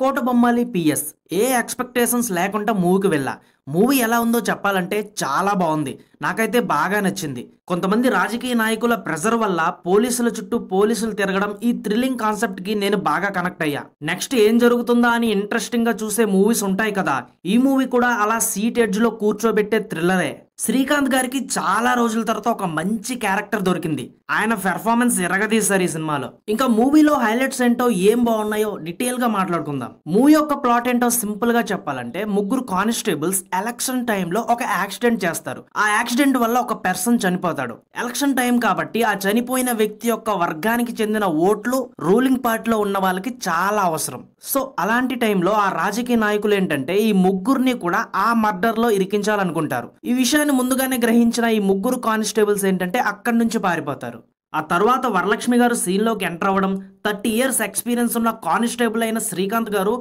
Kotabommali PS ఏ expectations లేకుండా మూవీకి వెళ్ళా మూవీ ఎలా ఉందో చెప్పాలంటే చాలా బాగుంది నాకైతే బాగా నచ్చింది కొంతమంది రాజకీయ నాయకుల ప్రెజర్ వల్ల పోలీసుల చుట్టూ పోలీసులు తిరగడం ఈ థ్రిల్లింగ్ కాన్సెప్ట్ కి నేను బాగా కనెక్ట్ అయ్యా నెక్స్ట్ ఏం జరుగుతుందా అని ఇంట్రెస్టింగ్ గా చూసే మూవీస్ ఉంటాయి కదా ఈ మూవీ కూడా అలా సీట్ ఎడ్జ్ లో కూర్చోబెట్టే థ్రిల్లరే శ్రీకాంత్ గారికి చాలా రోజుల తర్వాత ఒక మంచి క్యారెక్టర్ దొరికింది ఆయన పెర్ఫార్మెన్స్ ఎరగదీశారు ఈ సినిమాలో ఇంకా మూవీలో హైలైట్స్ ఏంటో ఏం బాగున్నాయో డీటెయిల్ గా మాట్లాడుకుందాం మూవీ యొక్క ప్లాట్ ఏంటో సింపుల్ గా చెప్పాలంటే ముగ్గురు కానిస్టేబుల్స్ ఎలక్షన్ టైంలో ఒక యాక్సిడెంట్ చేస్తారు ఆ యాక్సిడెంట్ వల్ల ఒక పర్సన్ చనిపోతాడు ఎలక్షన్ టైం కాబట్టి ఆ చనిపోయిన వ్యక్తి యొక్క వర్గానికి చెందిన ఓట్లు రూలింగ్ పార్టీలో ఉన్న వాళ్ళకి చాలా అవసరం సో అలాంటి టైంలో ఆ రాజకీయ నాయకులు ఏంటంటే ఈ ముగ్గురిని కూడా ఆ మర్డర్ లో ఇరికించాలనుకుంటారు ఈ విషయాన్ని ముందుగానే గ్రహించిన ఈ ముగ్గురు కానిస్టేబుల్స్ ఏంటంటే అక్కడి నుంచి పారిపోతారు ఆ తర్వాత వరలక్ష్మి గారు సీన్లోకి ఎంటర్ అవ్వడం థర్టీ ఇయర్స్ ఎక్స్పీరియన్స్ ఉన్న కానిస్టేబుల్ అయిన శ్రీకాంత్ గారు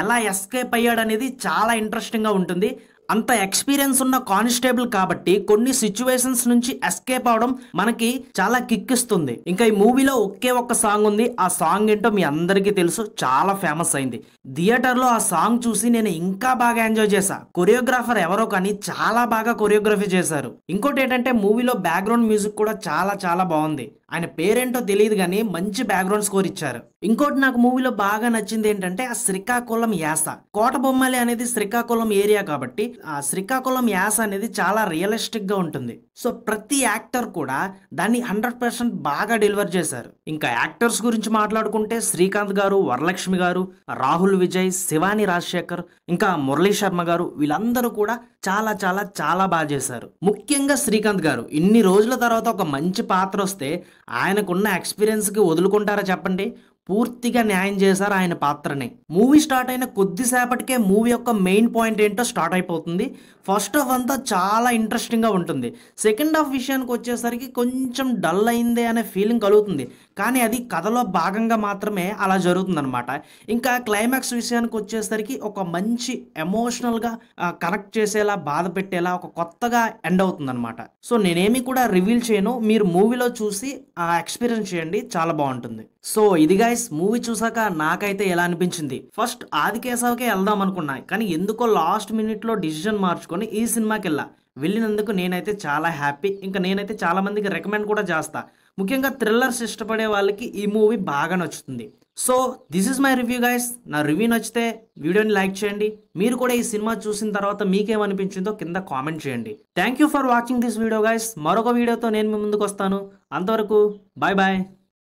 ఎలా ఎస్కేప్ అయ్యాడనేది చాలా ఇంట్రెస్టింగ్గా ఉంటుంది అంత ఎక్స్పీరియన్స్ ఉన్న కానిస్టేబుల్ కాబట్టి కొన్ని సిచ్యువేషన్స్ నుంచి ఎస్కేప్ అవడం మనకి చాలా కిక్ ఇస్తుంది ఇంకా ఈ మూవీలో ఒకే ఒక్క సాంగ్ ఉంది ఆ సాంగ్ ఏంటో మీ అందరికీ తెలుసు చాలా ఫేమస్ అయింది థియేటర్లో ఆ సాంగ్ చూసి నేను ఇంకా బాగా ఎంజాయ్ చేశా కొరియోగ్రాఫర్ ఎవరో కానీ చాలా బాగా కొరియోగ్రఫీ చేశారు ఇంకోటి ఏంటంటే మూవీలో బ్యాక్గ్రౌండ్ మ్యూజిక్ కూడా చాలా చాలా బాగుంది ఆయన పేరేంటో తెలియదు కానీ మంచి బ్యాక్గ్రౌండ్ స్కోర్ ఇచ్చారు ఇంకోటి నాకు మూవీలో బాగా నచ్చింది ఏంటంటే ఆ శ్రీకాకుళం యాస కోట బొమ్మలి అనేది శ్రీకాకుళం ఏరియా కాబట్టి శ్రీకాకుళం యాస అనేది చాలా రియలిస్టిక్గా ఉంటుంది సో ప్రతి యాక్టర్ కూడా దాన్ని హండ్రెడ్ పర్సెంట్ బాగా డెలివర్ చేశారు ఇంకా యాక్టర్స్ గురించి మాట్లాడుకుంటే శ్రీకాంత్ గారు వరలక్ష్మి గారు రాహుల్ విజయ్ శివాని రాజశేఖర్ ఇంకా మురళీ శర్మ గారు వీళ్ళందరూ కూడా చాలా చాలా చాలా బాగా చేశారు ముఖ్యంగా శ్రీకాంత్ గారు ఇన్ని రోజుల తర్వాత ఒక మంచి పాత్ర వస్తే ఆయనకున్న ఎక్స్పీరియన్స్కి వదులుకుంటారా చెప్పండి పూర్తిగా న్యాయం చేశారు ఆయన పాత్రని మూవీ స్టార్ట్ అయిన కొద్దిసేపటికే మూవీ యొక్క మెయిన్ పాయింట్ ఏంటో స్టార్ట్ అయిపోతుంది ఫస్ట్ హాఫ్ అంతా చాలా ఇంట్రెస్టింగ్గా ఉంటుంది సెకండ్ హాఫ్ విషయానికి వచ్చేసరికి కొంచెం డల్ అయిందే అనే ఫీలింగ్ కలుగుతుంది కానీ అది కథలో భాగంగా మాత్రమే అలా జరుగుతుందనమాట ఇంకా క్లైమాక్స్ విషయానికి వచ్చేసరికి ఒక మంచి ఎమోషనల్గా కనెక్ట్ చేసేలా బాధ పెట్టేలా ఒక కొత్తగా ఎండ్ అవుతుందనమాట సో నేనేమి కూడా రివీల్ చేయను మీరు మూవీలో చూసి ఎక్స్పీరియన్స్ చేయండి చాలా బాగుంటుంది సో ఇది గైస్ మూవీ చూసాక నాకైతే ఎలా అనిపించింది ఫస్ట్ ఆది కేశవకే వెళ్దాం అనుకున్నా కానీ ఎందుకో లాస్ట్ మినిట్లో డిసిజన్ మార్చుకొని ఈ సినిమాకి వెళ్ళా వెళ్ళినందుకు నేనైతే చాలా హ్యాపీ ఇంకా నేనైతే చాలా మందికి రికమెండ్ కూడా చేస్తా ముఖ్యంగా థ్రిల్లర్స్ ఇష్టపడే వాళ్ళకి ఈ మూవీ బాగా నచ్చుతుంది so this is my review guys నా రివ్యూ నచ్చితే వీడియోని లైక్ చేయండి మీరు కూడా ఈ సినిమా చూసిన తర్వాత మీకేమనిపించిందో కింద కామెంట్ చేయండి thank you for watching this video guys మరొక వీడియోతో నేను మీ ముందుకు వస్తాను అంతవరకు బాయ్ బాయ్